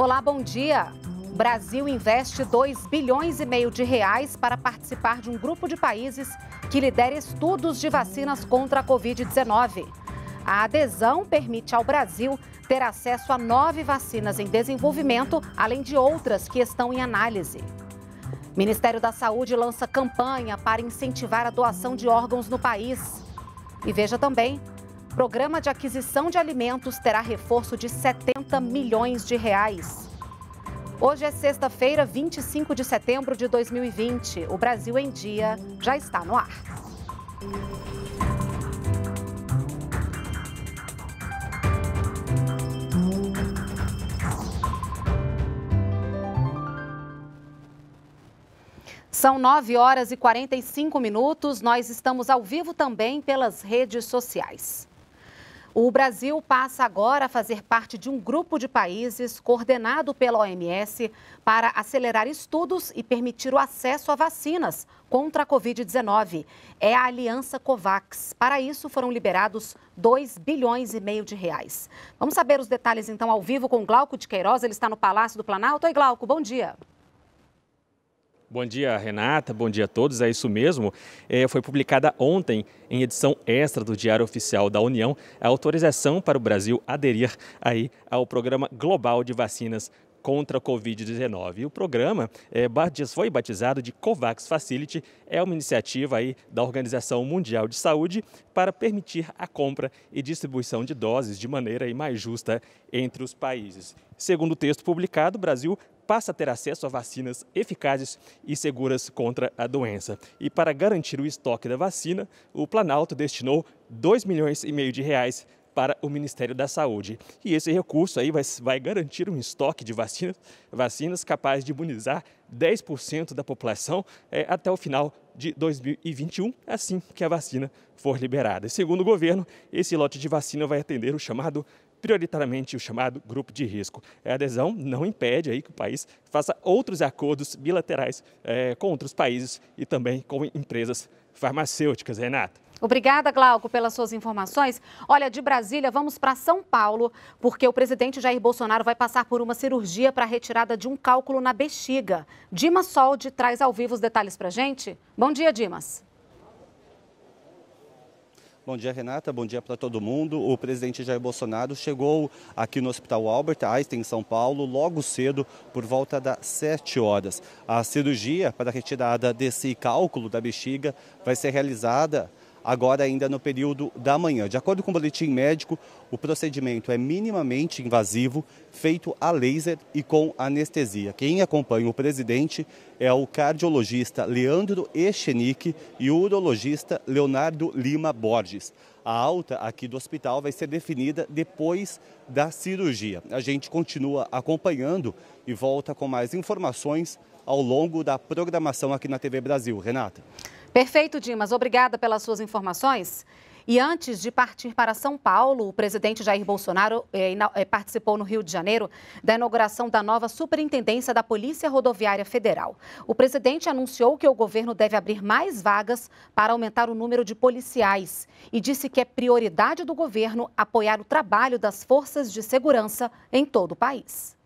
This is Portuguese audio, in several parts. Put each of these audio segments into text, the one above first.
Olá, bom dia. Brasil investe 2 bilhões e meio de reais para participar de um grupo de países que lidera estudos de vacinas contra a Covid-19. A adesão permite ao Brasil ter acesso a nove vacinas em desenvolvimento, além de outras que estão em análise. O Ministério da Saúde lança campanha para incentivar a doação de órgãos no país. E veja também Programa de aquisição de alimentos terá reforço de 70 milhões de reais. Hoje é sexta-feira, 25 de setembro de 2020. O Brasil em Dia já está no ar. São 9 horas e 45 minutos. Nós estamos ao vivo também pelas redes sociais. O Brasil passa agora a fazer parte de um grupo de países coordenado pela OMS para acelerar estudos e permitir o acesso a vacinas contra a Covid-19. É a Aliança COVAX. Para isso foram liberados 2 bilhões e meio de reais. Vamos saber os detalhes então ao vivo com Glauco de Queiroz. Ele está no Palácio do Planalto. Oi, Glauco, bom dia. Bom dia, Renata. Bom dia a todos. É isso mesmo. É, foi publicada ontem, em edição extra do Diário Oficial da União, a autorização para o Brasil aderir aí ao Programa Global de Vacinas contra a Covid-19. O programa é, foi batizado de COVAX Facility, é uma iniciativa aí da Organização Mundial de Saúde para permitir a compra e distribuição de doses de maneira aí mais justa entre os países. Segundo o texto publicado, o Brasil passa a ter acesso a vacinas eficazes e seguras contra a doença. E para garantir o estoque da vacina, o Planalto destinou 2 milhões e meio de reais para o Ministério da Saúde. E esse recurso aí vai, vai garantir um estoque de vacinas, vacinas capaz de imunizar 10% da população é, até o final de 2021, assim que a vacina for liberada. E segundo o governo, esse lote de vacina vai atender o chamado prioritariamente o chamado grupo de risco. É, a adesão não impede aí que o país faça outros acordos bilaterais é, com outros países e também com empresas farmacêuticas, Renata. Obrigada, Glauco, pelas suas informações. Olha, de Brasília, vamos para São Paulo, porque o presidente Jair Bolsonaro vai passar por uma cirurgia para a retirada de um cálculo na bexiga. Dimas Soldi traz ao vivo os detalhes para gente. Bom dia, Dimas. Bom dia, Renata. Bom dia para todo mundo. O presidente Jair Bolsonaro chegou aqui no Hospital Albert Einstein, em São Paulo, logo cedo, por volta das 7 horas. A cirurgia para a retirada desse cálculo da bexiga vai ser realizada agora ainda no período da manhã. De acordo com o boletim médico, o procedimento é minimamente invasivo, feito a laser e com anestesia. Quem acompanha o presidente é o cardiologista Leandro Echenique e o urologista Leonardo Lima Borges. A alta aqui do hospital vai ser definida depois da cirurgia. A gente continua acompanhando e volta com mais informações ao longo da programação aqui na TV Brasil. Renata. Perfeito, Dimas. Obrigada pelas suas informações. E antes de partir para São Paulo, o presidente Jair Bolsonaro eh, eh, participou no Rio de Janeiro da inauguração da nova Superintendência da Polícia Rodoviária Federal. O presidente anunciou que o governo deve abrir mais vagas para aumentar o número de policiais e disse que é prioridade do governo apoiar o trabalho das forças de segurança em todo o país.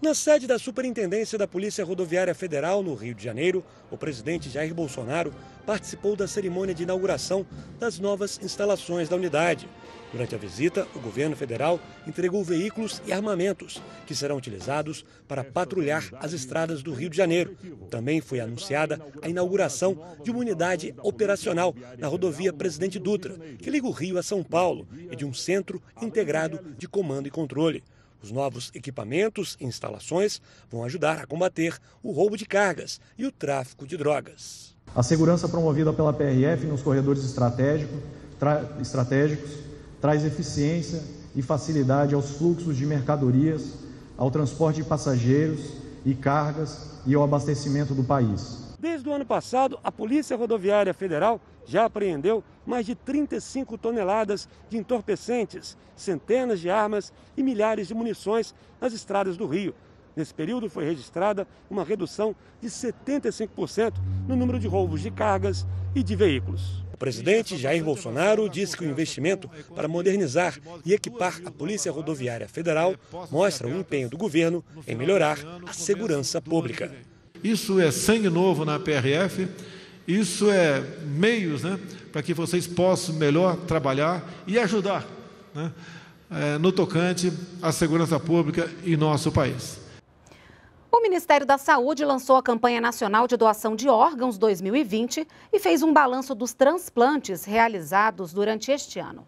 Na sede da Superintendência da Polícia Rodoviária Federal, no Rio de Janeiro, o presidente Jair Bolsonaro participou da cerimônia de inauguração das novas instalações da unidade. Durante a visita, o governo federal entregou veículos e armamentos que serão utilizados para patrulhar as estradas do Rio de Janeiro. Também foi anunciada a inauguração de uma unidade operacional na rodovia Presidente Dutra, que liga o Rio a São Paulo, e de um centro integrado de comando e controle. Os novos equipamentos e instalações vão ajudar a combater o roubo de cargas e o tráfico de drogas. A segurança promovida pela PRF nos corredores estratégico, tra estratégicos traz eficiência e facilidade aos fluxos de mercadorias, ao transporte de passageiros e cargas e ao abastecimento do país. Desde o ano passado, a Polícia Rodoviária Federal já apreendeu mais de 35 toneladas de entorpecentes, centenas de armas e milhares de munições nas estradas do Rio. Nesse período foi registrada uma redução de 75% no número de roubos de cargas e de veículos. O presidente Jair Bolsonaro disse que o investimento para modernizar e equipar a Polícia Rodoviária Federal mostra o empenho do governo em melhorar a segurança pública. Isso é sangue novo na PRF isso é meios né, para que vocês possam melhor trabalhar e ajudar né, é, no tocante à segurança pública em nosso país. O Ministério da Saúde lançou a campanha nacional de doação de órgãos 2020 e fez um balanço dos transplantes realizados durante este ano.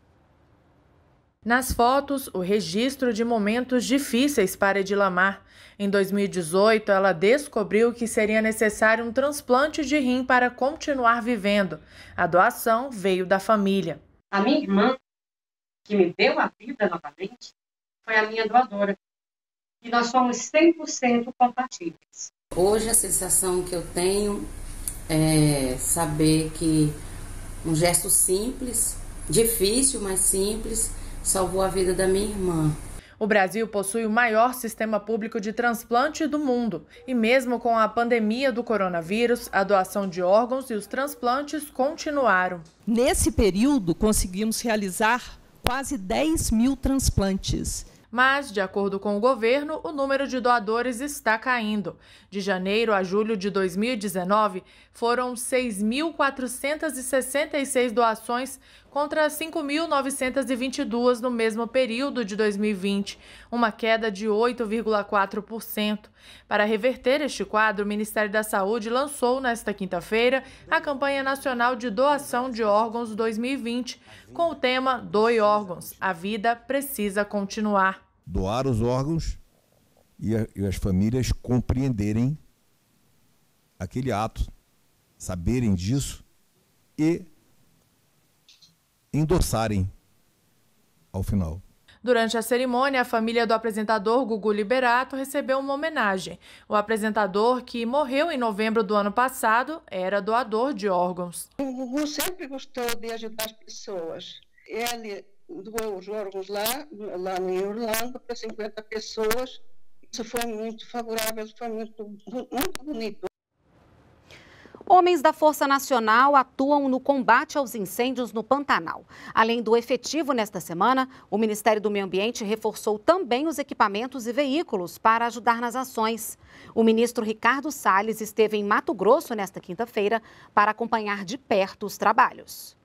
Nas fotos, o registro de momentos difíceis para Edilamar. Em 2018, ela descobriu que seria necessário um transplante de rim para continuar vivendo. A doação veio da família. A minha irmã, que me deu a vida novamente, foi a minha doadora. E nós somos 100% compatíveis. Hoje, a sensação que eu tenho é saber que um gesto simples, difícil, mas simples, salvou a vida da minha irmã. O Brasil possui o maior sistema público de transplante do mundo. E mesmo com a pandemia do coronavírus, a doação de órgãos e os transplantes continuaram. Nesse período, conseguimos realizar quase 10 mil transplantes. Mas, de acordo com o governo, o número de doadores está caindo. De janeiro a julho de 2019, foram 6.466 doações, contra 5.922 no mesmo período de 2020, uma queda de 8,4%. Para reverter este quadro, o Ministério da Saúde lançou nesta quinta-feira a campanha nacional de doação de órgãos 2020, com o tema Doe órgãos, a vida precisa continuar. Doar os órgãos e, a, e as famílias compreenderem aquele ato, saberem disso e endossarem ao final. Durante a cerimônia, a família do apresentador Gugu Liberato recebeu uma homenagem. O apresentador, que morreu em novembro do ano passado, era doador de órgãos. O Gugu sempre gostou de ajudar as pessoas. Ele doou os órgãos lá, lá em Orlando, para 50 pessoas. Isso foi muito favorável, foi muito, muito bonito. Homens da Força Nacional atuam no combate aos incêndios no Pantanal. Além do efetivo nesta semana, o Ministério do Meio Ambiente reforçou também os equipamentos e veículos para ajudar nas ações. O ministro Ricardo Salles esteve em Mato Grosso nesta quinta-feira para acompanhar de perto os trabalhos.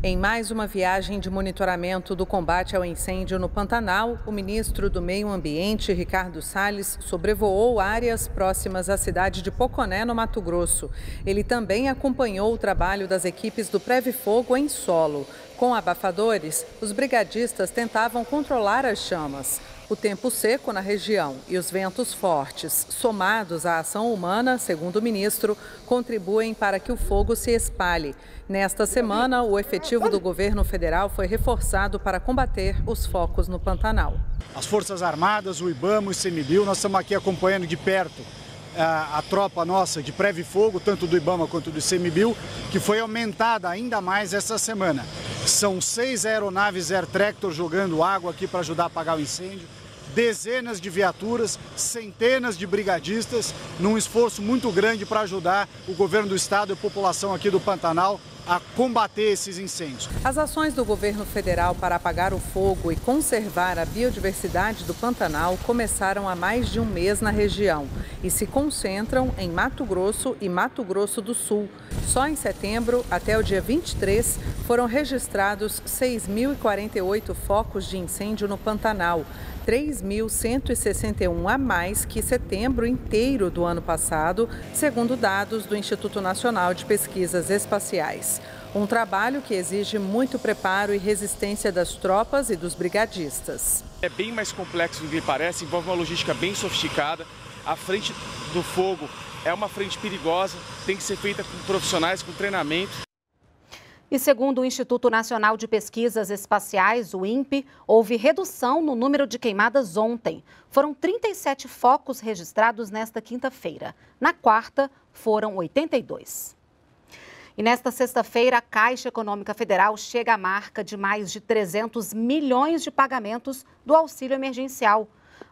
Em mais uma viagem de monitoramento do combate ao incêndio no Pantanal, o ministro do Meio Ambiente, Ricardo Salles, sobrevoou áreas próximas à cidade de Poconé, no Mato Grosso. Ele também acompanhou o trabalho das equipes do Preve Fogo em solo. Com abafadores, os brigadistas tentavam controlar as chamas. O tempo seco na região e os ventos fortes, somados à ação humana, segundo o ministro, contribuem para que o fogo se espalhe. Nesta semana, o efetivo do governo federal foi reforçado para combater os focos no Pantanal. As Forças Armadas, o IBAMA, e o ICMBio, nós estamos aqui acompanhando de perto a, eh, a tropa nossa de breve fogo, tanto do IBAMA quanto do ICMBio, que foi aumentada ainda mais essa semana. São seis aeronaves Air Tractor jogando água aqui para ajudar a apagar o incêndio dezenas de viaturas, centenas de brigadistas, num esforço muito grande para ajudar o governo do estado e a população aqui do Pantanal a combater esses incêndios. As ações do governo federal para apagar o fogo e conservar a biodiversidade do Pantanal começaram há mais de um mês na região e se concentram em Mato Grosso e Mato Grosso do Sul. Só em setembro, até o dia 23, foram registrados 6.048 focos de incêndio no Pantanal, 3.161 a mais que setembro inteiro do ano passado, segundo dados do Instituto Nacional de Pesquisas Espaciais. Um trabalho que exige muito preparo e resistência das tropas e dos brigadistas. É bem mais complexo do que parece, envolve uma logística bem sofisticada. A frente do fogo é uma frente perigosa, tem que ser feita com profissionais, com treinamento. E segundo o Instituto Nacional de Pesquisas Espaciais, o INPE, houve redução no número de queimadas ontem. Foram 37 focos registrados nesta quinta-feira. Na quarta, foram 82. E nesta sexta-feira, a Caixa Econômica Federal chega à marca de mais de 300 milhões de pagamentos do auxílio emergencial.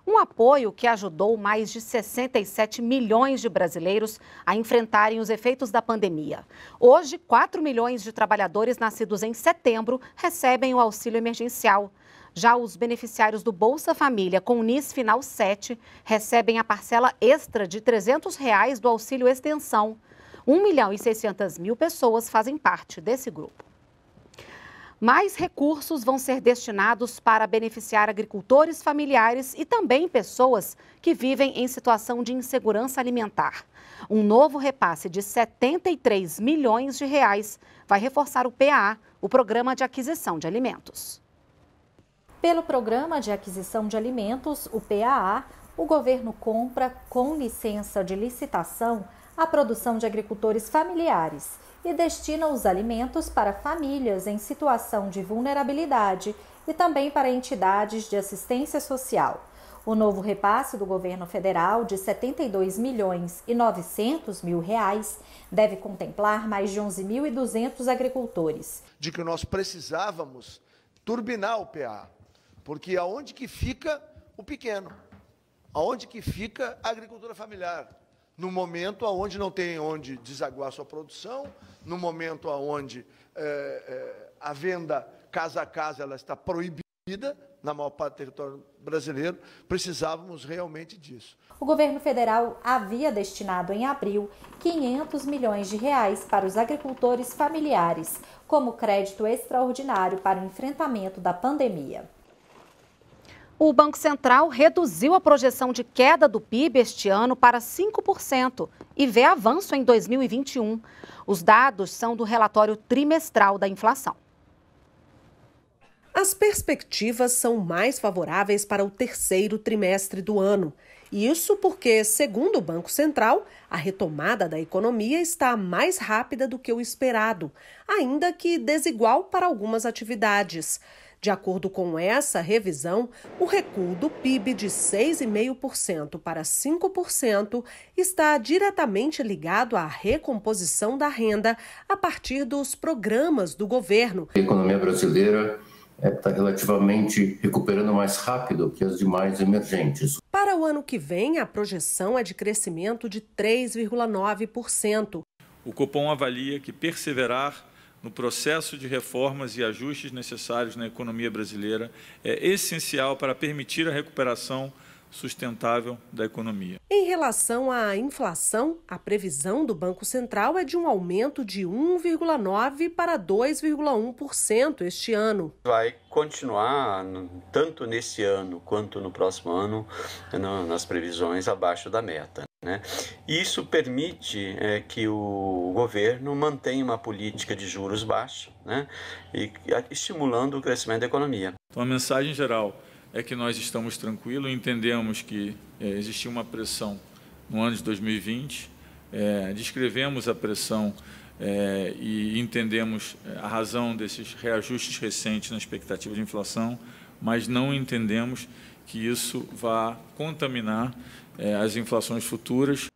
Um apoio que ajudou mais de 67 milhões de brasileiros a enfrentarem os efeitos da pandemia. Hoje, 4 milhões de trabalhadores nascidos em setembro recebem o auxílio emergencial. Já os beneficiários do Bolsa Família com NIS Final 7 recebem a parcela extra de R$ 300 reais do auxílio extensão. 1 milhão e 600 mil pessoas fazem parte desse grupo. Mais recursos vão ser destinados para beneficiar agricultores familiares e também pessoas que vivem em situação de insegurança alimentar. Um novo repasse de 73 milhões de reais vai reforçar o PAA, o Programa de Aquisição de Alimentos. Pelo Programa de Aquisição de Alimentos, o PAA, o governo compra, com licença de licitação, a produção de agricultores familiares e destina os alimentos para famílias em situação de vulnerabilidade e também para entidades de assistência social. O novo repasse do governo federal de 72 milhões e 900 mil reais deve contemplar mais de 11.200 agricultores. De que nós precisávamos turbinar o PA, porque aonde que fica o pequeno? Aonde que fica a agricultura familiar? no momento onde não tem onde desaguar sua produção, no momento onde é, eh, é, eh, a venda casa a casa ela está proibida na maior parte do território brasileiro, precisávamos realmente disso. O governo federal havia destinado em abril 500 milhões de reais para os agricultores familiares, como crédito extraordinário para o enfrentamento da pandemia. O Banco Central reduziu a projeção de queda do PIB este ano para 5% e vê avanço em 2021. Os dados são do relatório trimestral da inflação. As perspectivas são mais favoráveis para o terceiro trimestre do ano. Isso porque, segundo o Banco Central, a retomada da economia está mais rápida do que o esperado, ainda que desigual para algumas atividades. De acordo com essa revisão, o recuo do PIB de 6,5% para 5% está diretamente ligado à recomposição da renda a partir dos programas do governo. A economia brasileira está é, relativamente recuperando mais rápido que as demais emergentes. Para o ano que vem, a projeção é de crescimento de 3,9%. O cupom avalia que perseverar no processo de reformas e ajustes necessários na economia brasileira é essencial para permitir a recuperação sustentável da economia. Em relação à inflação, a previsão do Banco Central é de um aumento de 1,9 para 2,1% este ano. Vai continuar tanto nesse ano quanto no próximo ano nas previsões abaixo da meta. Né? Isso permite é, que o governo mantenha uma política de juros baixa né? e estimulando o crescimento da economia. Então, a mensagem geral é que nós estamos tranquilos, entendemos que é, existiu uma pressão no ano de 2020, é, descrevemos a pressão é, e entendemos é, a razão desses reajustes recentes na expectativa de inflação, mas não entendemos que isso vá contaminar é, as inflações futuras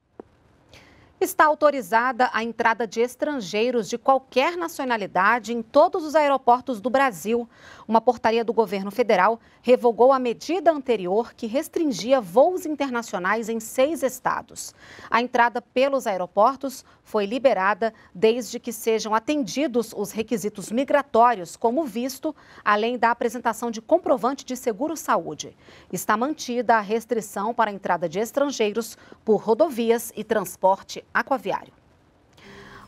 está autorizada a entrada de estrangeiros de qualquer nacionalidade em todos os aeroportos do Brasil. Uma portaria do governo federal revogou a medida anterior que restringia voos internacionais em seis estados. A entrada pelos aeroportos foi liberada desde que sejam atendidos os requisitos migratórios, como visto, além da apresentação de comprovante de seguro-saúde. Está mantida a restrição para a entrada de estrangeiros por rodovias e transporte aquaviário.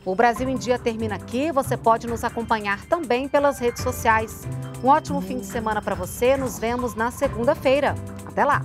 O Brasil em Dia termina aqui. Você pode nos acompanhar também pelas redes sociais. Um ótimo fim de semana para você. Nos vemos na segunda-feira. Até lá!